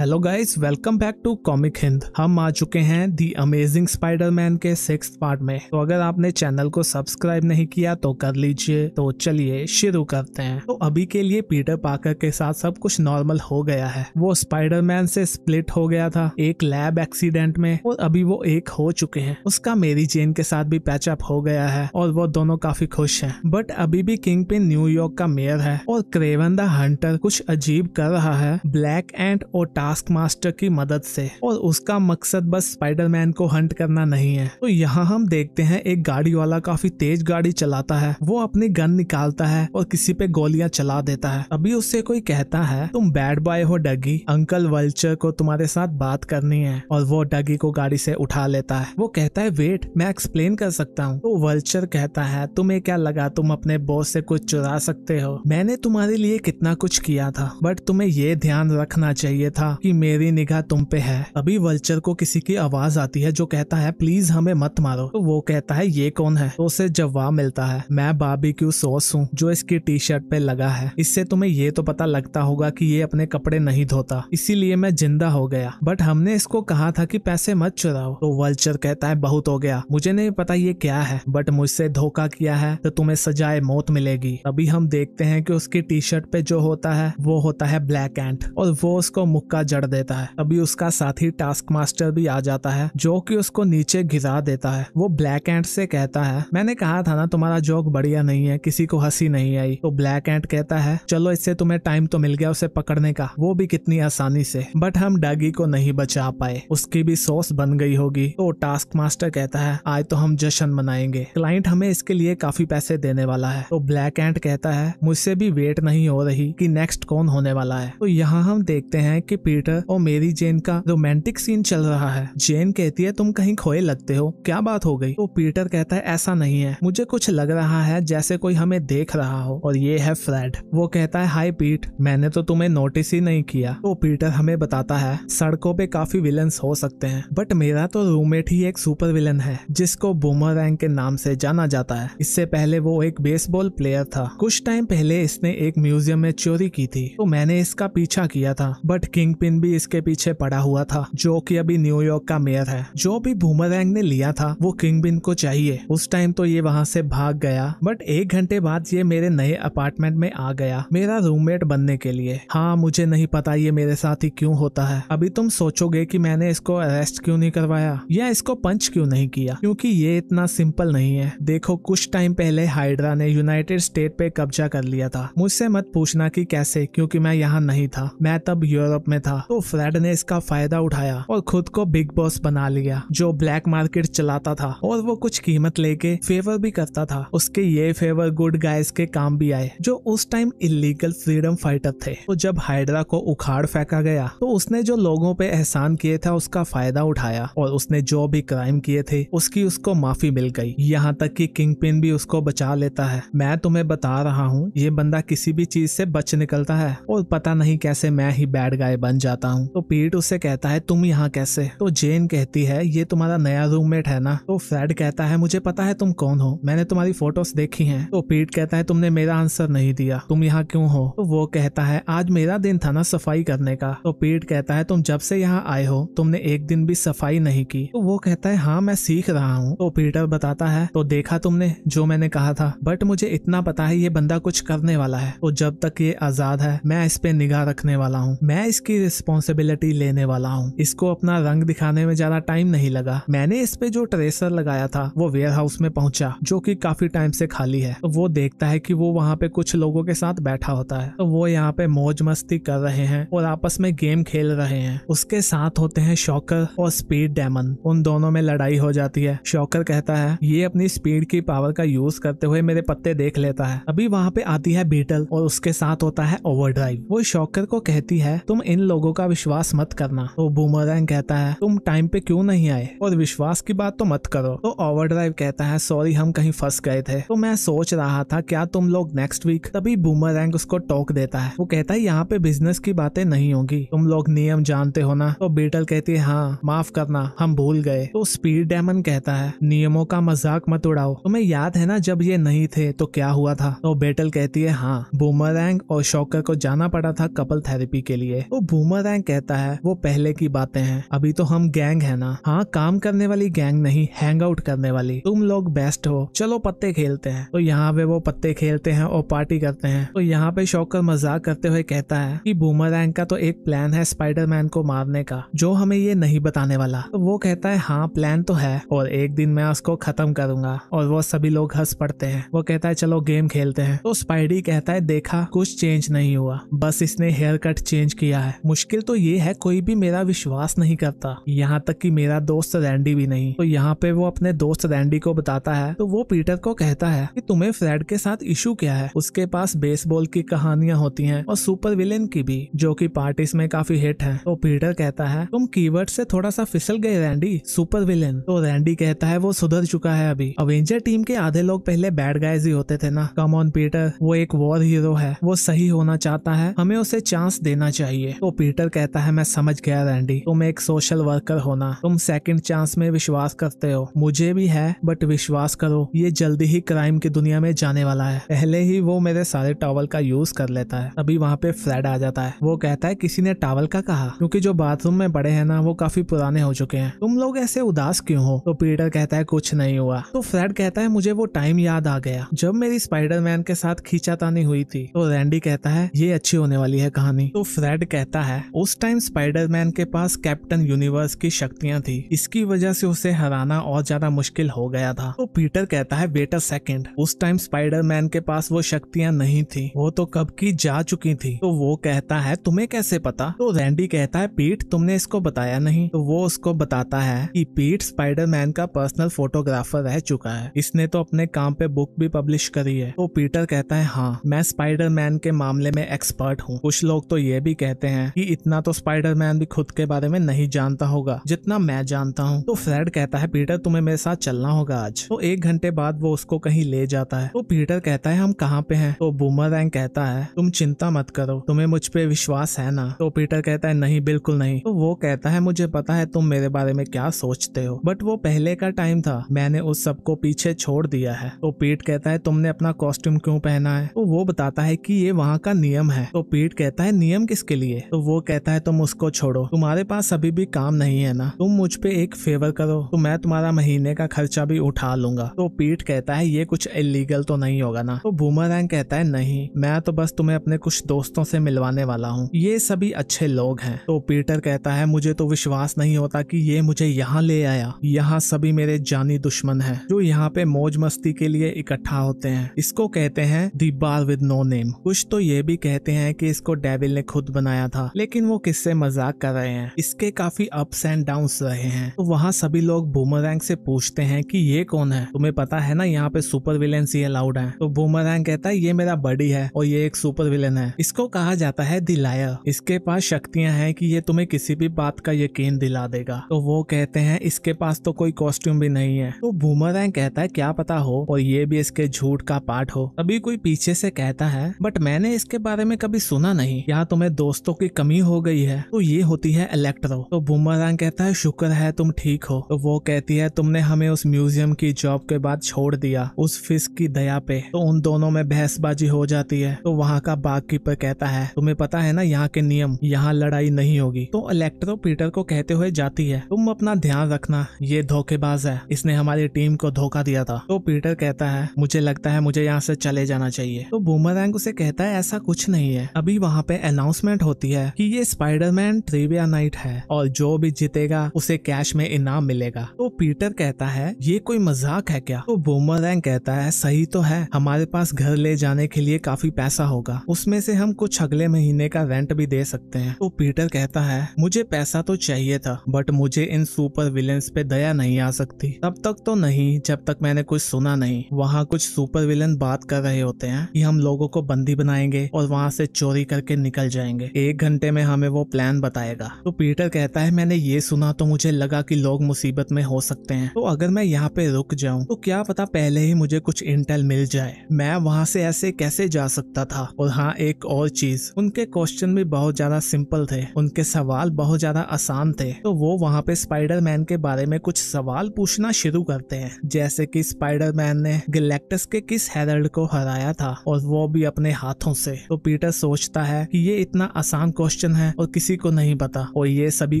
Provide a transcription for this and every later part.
hello guys welcome back to comic Hind हम आ चुके हैं दी अमेजिंग स्पाइडरमैन के सिक्स पार्ट में तो अगर आपने चैनल को सब्सक्राइब नहीं किया तो कर लीजिए तो चलिए शुरू करते हैं तो अभी के लिए पीटर पार्कर के साथ सब कुछ नॉर्मल हो गया है वो स्पाइडरमैन से स्प्लिट हो गया था एक लैब एक्सीडेंट में और अभी वो एक हो चुके हैं उसका मेरी जेन के साथ भी पैचअप हो गया है और वो दोनों काफी खुश है बट अभी भी किंग पिन न्यूयॉर्क का मेयर है और क्रेवन द हंटर कुछ अजीब कर रहा है ब्लैक एंड और टास्क मास्टर की मदद से और उसका मकसद बस स्पाइडरमैन को हंट करना नहीं है तो यहाँ हम देखते हैं एक गाड़ी वाला काफी तेज गाड़ी चलाता है वो अपनी गन निकालता है और किसी पे गोलियां चला देता है अभी उससे कोई कहता है तुम बैड बॉय हो डगी अंकल वल्चर को तुम्हारे साथ बात करनी है और वो डगी को गाड़ी से उठा लेता है वो कहता है वेट मैं एक्सप्लेन कर सकता हूँ तो वल्चर कहता है तुम्हें क्या लगा तुम अपने बॉस से कुछ चुरा सकते हो मैंने तुम्हारे लिए कितना कुछ किया था बट तुम्हें ये ध्यान रखना चाहिए था कि मेरी निगाह तुम पे है अभी वल्चर को किसी की आवाज आती है जो कहता है प्लीज हमें मत मारो तो वो कहता है ये कौन है तो उसे जवाब मिलता है मैं क्यू सोस हूँ जो इसकी टी शर्ट पे लगा है इससे तुम्हें ये तो पता लगता होगा कि ये अपने कपड़े नहीं धोता इसीलिए मैं जिंदा हो गया बट हमने इसको कहा था कि पैसे मत चुराओ तो वल्चर कहता है बहुत हो गया मुझे नहीं पता ये क्या है बट मुझसे धोखा किया है तो तुम्हें सजाए मौत मिलेगी अभी हम देखते हैं कि उसकी टी शर्ट पे जो होता है वो होता है ब्लैक एंड और वो उसको मुक्का जड़ देता है तभी उसका साथी टास्क मास्टर भी आ जाता है जो कि उसको नीचे गिरा देता है वो ब्लैक एंड से कहता है मैंने कहा था ना तुम्हारा जोक बढ़िया नहीं है किसी को हंसी नहीं आई तो ब्लैक एंड कहता है चलो इससे तुम्हें टाइम तो मिल गया उसे पकड़ने का वो भी कितनी आसानी से बट हम डैगी को नहीं बचा पाए उसकी भी सोस बन गई होगी तो टास्क मास्टर कहता है आज तो हम जश्न मनाएंगे क्लाइंट हमें इसके लिए काफी पैसे देने वाला है तो ब्लैक एंड कहता है मुझसे भी वेट नहीं हो रही कि नेक्स्ट कौन होने वाला है तो यहाँ हम देखते हैं कि पीटर और मेरी जेन का रोमांटिक सीन चल रहा है जेन कहती है तुम कहीं खोए लगते हो क्या बात हो गई तो पीटर कहता है ऐसा नहीं है मुझे कुछ लग रहा है जैसे कोई हमें देख रहा हो और ये है फ्रेड वो कहता है हाई पीट मैंने तो तुम्हें नोटिस ही नहीं किया तो पीटर हमें बताता है सड़कों पे काफी विलन हो सकते हैं बट मेरा तो रूममेट ही एक सुपर विलन है जिसको बुमर रैंक के नाम से जाना जाता है इससे पहले वो एक बेसबॉल प्लेयर था कुछ टाइम पहले इसने एक म्यूजियम में चोरी की थी तो मैंने इसका पीछा किया था बट किंग किंगपिन भी इसके पीछे पड़ा हुआ था जो कि अभी न्यूयॉर्क का मेयर है जो भी भूमरैंग ने लिया था वो किंग बिन को चाहिए उस टाइम तो ये वहाँ से भाग गया बट एक घंटे बाद ये मेरे नए अपार्टमेंट में आ गया मेरा रूममेट बनने के लिए हाँ मुझे नहीं पता ये मेरे साथ ही क्यों होता है अभी तुम सोचोगे की मैंने इसको अरेस्ट क्यों नहीं करवाया या इसको पंच क्यों नहीं किया क्योंकि ये इतना सिंपल नहीं है देखो कुछ टाइम पहले हाइड्रा ने यूनाइटेड स्टेट पे कब्जा कर लिया था मुझसे मत पूछना कि कैसे क्योंकि मैं यहाँ नहीं था मैं तब यूरोप में था था तो फ्रेड ने इसका फायदा उठाया और खुद को बिग बॉस बना लिया जो ब्लैक मार्केट चलाता था और वो कुछ कीमत लेके फेवर भी करता था उसके ये फेवर गुड गाइस के काम भी आए जो उस टाइम इलीगल फ्रीडम फाइटर थे तो जब हाइड्रा को उखाड़ फेंका गया तो उसने जो लोगों पे एहसान किए था उसका फायदा उठाया और उसने जो भी क्राइम किए थे उसकी उसको माफी मिल गई यहाँ तक कि किंग पिन भी उसको बचा लेता है मैं तुम्हें बता रहा हूँ ये बंदा किसी भी चीज से बच निकलता है और पता नहीं कैसे मैं ही बैड गाय बन बन जाता हूँ तो पीट उसे कहता है तुम यहाँ कैसे तो जेन कहती है ये तुम्हारा नया रूममेट है ना तो फ्रेड कहता है मुझे पता है तुम कौन हो मैंने तुम्हारी फोटोज देखी हैं तो पीट कहता है तुमने मेरा आंसर नहीं दिया तुम यहाँ क्यों हो तो वो कहता है आज मेरा दिन था ना सफाई करने का तो पीट कहता है तुम जब से यहाँ आए हो तुमने एक दिन भी सफाई नहीं की तो वो कहता है हाँ मैं सीख रहा हूँ तो पीटर बताता है तो देखा तुमने जो मैंने कहा था बट मुझे इतना पता है ये बंदा कुछ करने वाला है तो जब तक ये आजाद है मैं इस पे निगाह रखने वाला हूँ मैं इसकी रिस्पॉन्सिबिलिटी लेने वाला हूँ इसको अपना रंग दिखाने में ज्यादा टाइम नहीं लगा मैंने इस पे जो ट्रेसर लगाया था वो वेयर हाउस में पहुंचा जो की काफी टाइम से खाली है वो देखता है की वो वहाँ पे कुछ लोगों के साथ बैठा होता है वो यहाँ पे मौज मस्ती कर रहे हैं और आपस में गेम खेल रहे हैं उसके साथ होते हैं शॉकर और स्पीड डेमन उन दोनों में लड़ाई हो जाती है शॉकर कहता है ये अपनी स्पीड की पावर का यूज करते हुए मेरे पत्ते देख लेता है अभी वहाँ पे आती है बीटल और उसके साथ होता है ओवर वो शॉकर को कहती है तुम इन लोग लोगों का विश्वास मत करना तो बूमरैंग कहता है तुम टाइम पे क्यों नहीं आए और विश्वास की बात तो मत करो तो ओवरड्राइव कहता है सॉरी हम कहीं फंस गए थे तो मैं सोच रहा था क्या तुम लोग नेक्स्ट वीक तभी बूमरैंग उसको टोक देता है वो कहता है यहाँ पे बिजनेस की बातें नहीं होगी तुम लोग नियम जानते हो ना तो बीटल कहती है हाँ माफ करना हम भूल गए तो स्पीड डेमन कहता है नियमों का मजाक मत उड़ाओ तुम्हें याद है ना जब ये नहीं थे तो क्या हुआ था तो बेटल कहती है हाँ बूमरैंग और शौकर को जाना पड़ा था कपल थेरेपी के लिए तो बूमरैंग कहता है वो पहले की बातें हैं अभी तो हम गैंग है ना हाँ काम करने वाली गैंग नहीं हैंग आउट करने वाली तुम लोग बेस्ट हो चलो पत्ते खेलते हैं तो यहाँ पे वो पत्ते खेलते हैं और पार्टी करते हैं तो यहाँ पे शौकर मजाक करते हुए कहता है कि बूमरैंग का तो एक प्लान है स्पाइडरमैन को मारने का जो हमें ये नहीं बताने वाला तो वो कहता है हाँ प्लान तो है और एक दिन मैं उसको खत्म करूंगा और वो सभी लोग हंस पड़ते हैं वो कहता है चलो गेम खेलते हैं तो स्पाइडी कहता है देखा कुछ चेंज नहीं हुआ बस इसने हेयर कट चेंज किया है मुश्किल तो ये है कोई भी मेरा विश्वास नहीं करता यहाँ तक कि मेरा दोस्त रैंडी भी नहीं तो यहाँ पे वो अपने दोस्त रैंडी को बताता है तो वो पीटर को कहता है कि तुम्हें फ्रेड के साथ इशू क्या है उसके पास बेसबॉल की कहानियां होती हैं और सुपर विलेन की भी जो कि पार्टीज में काफी हिट है तो पीटर कहता है तुम कीवर्ड से थोड़ा सा फिसल गए रैंडी सुपर विलेन तो रैंडी कहता है वो सुधर चुका है अभी अवेंजर टीम के आधे लोग पहले बैड गाइज ही होते थे ना कम ऑन पीटर वो एक वॉर हीरो है वो सही होना चाहता है हमें उसे चांस देना चाहिए तो पीटर कहता है मैं समझ गया रैंडी तुम एक सोशल वर्कर होना तुम सेकंड चांस में विश्वास करते हो मुझे भी है बट विश्वास करो ये जल्दी ही क्राइम की दुनिया में जाने वाला है पहले ही वो मेरे सारे टॉवल का यूज कर लेता है अभी वहाँ पे फ्लैड आ जाता है वो कहता है किसी ने टावल का कहा क्योंकि जो बाथरूम में पड़े हैं ना वो काफी पुराने हो चुके हैं तुम लोग ऐसे उदास क्यों हो तो पीटर कहता है कुछ नहीं हुआ तो फ्लैड कहता है मुझे वो टाइम याद आ गया जब मेरी मैन के साथ खींचातानी हुई थी तो रैंडी कहता है ये अच्छी होने वाली है कहानी तो फ्रेड कहता है है उस टाइम स्पाइडरमैन के पास कैप्टन यूनिवर्स की शक्तियां थी इसकी वजह से उसे हराना और ज्यादा मुश्किल हो गया था तो पीटर कहता है बेटर सेकंड उस टाइम स्पाइडरमैन के पास वो शक्तियां नहीं थी वो तो कब की जा चुकी थी तो वो कहता है तुम्हें कैसे पता तो रैंडी कहता है पीट तुमने इसको बताया नहीं तो वो उसको बताता है की पीट स्पाइडरमैन का पर्सनल फोटोग्राफर रह चुका है इसने तो अपने काम पे बुक भी पब्लिश करी है तो पीटर कहता है हाँ मैं स्पाइडरमैन के मामले में एक्सपर्ट हूँ कुछ लोग तो ये भी कहते हैं कि इतना तो स्पाइडरमैन भी खुद के बारे में नहीं जानता होगा जितना मैं जानता हूँ तो फ्रेड कहता है पीटर तुम्हें मेरे साथ चलना होगा आज तो एक घंटे बाद वो उसको कहीं ले जाता है तो पीटर कहता है हम कहाँ पे हैं तो बुमर कहता है तुम चिंता मत करो तुम्हें मुझ पर विश्वास है ना तो पीटर कहता है नहीं बिल्कुल नहीं तो वो कहता है मुझे पता है तुम मेरे बारे में क्या सोचते हो बट वो पहले का टाइम था मैंने उस सबको पीछे छोड़ दिया है तो पीट कहता है तुमने अपना कॉस्ट्यूम क्यों पहना है तो वो बताता है कि ये वहाँ का नियम है तो पीट कहता है नियम किसके लिए तो वो कहता है तुम उसको छोड़ो तुम्हारे पास अभी भी काम नहीं है ना तुम मुझ पे एक फेवर करो तो मैं तुम्हारा महीने का खर्चा भी उठा लूंगा तो पीट कहता है ये कुछ इलीगल तो नहीं होगा ना तो बूमर कहता है नहीं मैं तो बस तुम्हें अपने कुछ दोस्तों से मिलवाने वाला हूँ ये सभी अच्छे लोग हैं तो पीटर कहता है मुझे तो विश्वास नहीं होता कि ये मुझे यहाँ ले आया यहाँ सभी मेरे जानी दुश्मन है जो यहाँ पे मौज मस्ती के लिए इकट्ठा होते हैं इसको कहते हैं the bar with no name कुछ तो ये भी कहते हैं कि इसको डेविल ने खुद बनाया था लेकिन वो किससे मजाक कर रहे हैं इसके काफी अप्स एंड डाउन रहे हैं तो वहाँ सभी लोग बूमरैंग से पूछते हैं कि ये कौन है तुम्हें पता है ना यहाँ पे सुपर विलेन सी अलाउड है तो बूमरैंग कहता है ये मेरा बडी है और ये एक सुपर विलेन है इसको कहा जाता है दिलायर इसके पास शक्तियाँ हैं कि ये तुम्हें किसी भी बात का यकीन दिला देगा तो वो कहते हैं इसके पास तो कोई कॉस्ट्यूम भी नहीं है तो बूमरैंग कहता है क्या पता हो और ये भी इसके झूठ का पार्ट हो अभी कोई पीछे से कहता है बट मैंने इसके बारे में कभी सुना नहीं यहाँ तुम्हें दोस्तों की कमी कमी हो गई है तो ये होती है इलेक्ट्रो तो बुमरांग कहता है शुक्र है तुम ठीक हो तो वो कहती है तुमने हमें उस म्यूजियम की जॉब के बाद छोड़ दिया उस फिस की दया पे तो उन दोनों में बहसबाजी हो जाती है तो वहाँ का बाग कीपर कहता है तुम्हें पता है ना यहाँ के नियम यहाँ लड़ाई नहीं होगी तो इलेक्ट्रो पीटर को कहते हुए जाती है तुम अपना ध्यान रखना ये धोखेबाज है इसने हमारी टीम को धोखा दिया था तो पीटर कहता है मुझे लगता है मुझे यहाँ से चले जाना चाहिए तो बुमरैंग उसे कहता है ऐसा कुछ नहीं है अभी वहाँ पे अनाउंसमेंट होती है कि ये स्पाइडरमैन ट्रिविया नाइट है और जो भी जीतेगा उसे कैश में इनाम मिलेगा तो पीटर कहता है ये कोई मजाक है क्या तो बोमर कहता है सही तो है हमारे पास घर ले जाने के लिए काफी पैसा होगा उसमें से हम कुछ अगले महीने का रेंट भी दे सकते हैं तो पीटर कहता है मुझे पैसा तो चाहिए था बट मुझे इन सुपर विलेंस पे दया नहीं आ सकती तब तक तो नहीं जब तक मैंने कुछ सुना नहीं वहाँ कुछ सुपर विलन बात कर रहे होते हैं कि हम लोगों को बंदी बनाएंगे और वहाँ से चोरी करके निकल जाएंगे एक घंटे घंटे में हमें वो प्लान बताएगा तो पीटर कहता है मैंने ये सुना तो मुझे लगा कि लोग मुसीबत में हो सकते हैं तो अगर मैं यहाँ पे रुक जाऊँ तो क्या पता पहले ही मुझे कुछ इंटेल मिल जाए मैं वहाँ से ऐसे कैसे जा सकता था और हाँ एक और चीज उनके क्वेश्चन भी बहुत ज्यादा सिंपल थे उनके सवाल बहुत ज्यादा आसान थे तो वो वहाँ पे स्पाइडर मैन के बारे में कुछ सवाल पूछना शुरू करते हैं जैसे कि स्पाइडर मैन ने गलेक्टस के किस हेरल्ड को हराया था और वो भी अपने हाथों से तो पीटर सोचता है की ये इतना आसान क्वेश्चन क्वेश्चन है और किसी को नहीं पता और ये सभी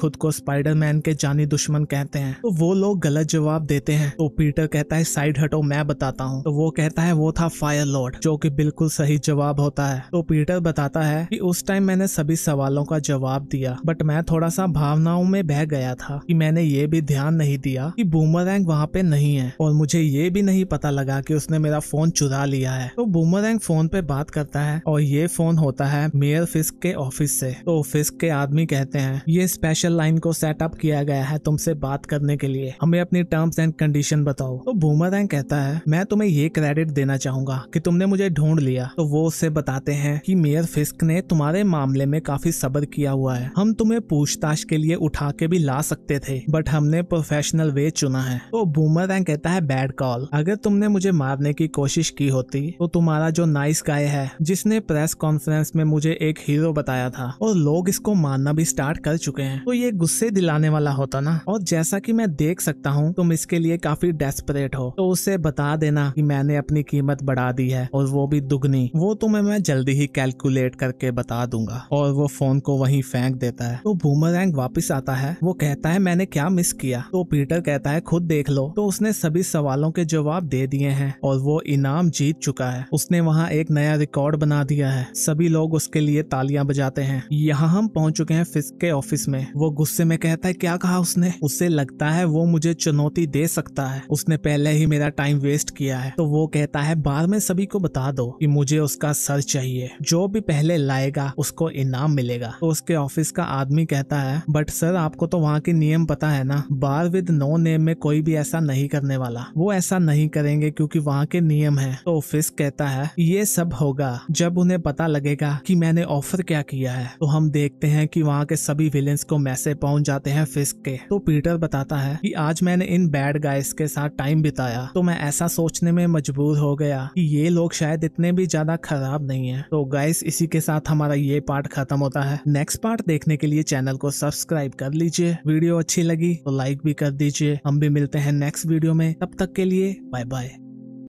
खुद को स्पाइडरमैन के जानी दुश्मन कहते हैं तो वो लोग गलत जवाब देते हैं तो पीटर कहता है साइड हटो मैं बताता हूँ तो वो कहता है वो था फायर लॉर्ड जो की बिल्कुल सही जवाब होता है तो पीटर बताता है की उस टाइम मैंने सभी सवालों का जवाब दिया बट मैं थोड़ा सा भावनाओं में बह गया था कि मैंने ये भी ध्यान नहीं दिया कि बूमरैंग वहाँ पे नहीं है और मुझे ये भी नहीं पता लगा कि उसने मेरा फोन चुरा लिया है तो बूमरैंग फोन पे बात करता है और ये फोन होता है मेयर फिस्क के ऑफिस से तो फिस्क के आदमी कहते हैं ये स्पेशल लाइन को सेटअप किया गया है तुमसे बात करने के लिए हमें अपनी टर्म्स एंड कंडीशन बताओ तो बूमरैंग कहता है मैं तुम्हें ये क्रेडिट देना चाहूंगा कि तुमने मुझे ढूंढ लिया तो वो उससे बताते हैं कि मेयर फिस्क ने तुम्हारे मामले में काफी सबर किया हुआ है हम तुम्हें पूछताछ के लिए उठा के भी ला सकते थे बट हमने प्रोफेशनल वे चुना है तो बूमर कहता है बैड कॉल अगर तुमने मुझे मारने की कोशिश की होती तो तुम्हारा जो नाइस गाय है जिसने प्रेस कॉन्फ्रेंस में मुझे एक हीरो बताया था और लोग इसको मानना भी स्टार्ट कर चुके हैं तो ये गुस्से दिलाने वाला होता ना और जैसा कि मैं देख सकता हूँ तुम इसके लिए काफी डेस्परेट हो तो उसे बता देना कि मैंने अपनी कीमत बढ़ा दी है और वो भी दुगनी वो तुम्हें मैं जल्दी ही कैलकुलेट करके बता दूंगा और वो फोन को वही फेंक देता है तो भूमर वापस आता है वो कहता है मैंने क्या मिस किया तो पीटर कहता है खुद देख लो तो उसने सभी सवालों के जवाब दे दिए हैं और वो इनाम जीत चुका है उसने वहाँ एक नया रिकॉर्ड बना दिया है सभी लोग उसके लिए तालियां बजाते हैं यहाँ हम पहुंच चुके हैं फिस्क के ऑफिस में वो गुस्से में कहता है क्या कहा उसने उससे लगता है वो मुझे चुनौती दे सकता है उसने पहले ही मेरा टाइम वेस्ट किया है तो वो कहता है बाद में सभी को बता दो कि मुझे उसका सर चाहिए जो भी पहले लाएगा उसको इनाम मिलेगा तो उसके ऑफिस का आदमी कहता है बट सर आपको तो वहाँ के नियम पता है ना बार विद नो नेम में कोई भी ऐसा नहीं करने वाला वो ऐसा नहीं करेंगे क्योंकि वहाँ के नियम है तो फिस्क कहता है ये सब होगा जब उन्हें पता लगेगा कि मैंने ऑफर क्या किया है तो हम देखते हैं कि वहाँ के सभी विलेंस को मैसेज पहुंच जाते हैं फिस्क के तो पीटर बताता है कि आज मैंने इन बैड गाइस के साथ टाइम बिताया तो मैं ऐसा सोचने में मजबूर हो गया कि ये लोग शायद इतने भी ज्यादा खराब नहीं है तो गाइस इसी के साथ हमारा ये पार्ट खत्म होता है नेक्स्ट पार्ट देखने के लिए चैनल को सब्सक्राइब कर लीजिए वीडियो अच्छी लगी तो लाइक भी कर दीजिए हम भी मिलते हैं नेक्स्ट वीडियो में तब तक के लिए बाय बाय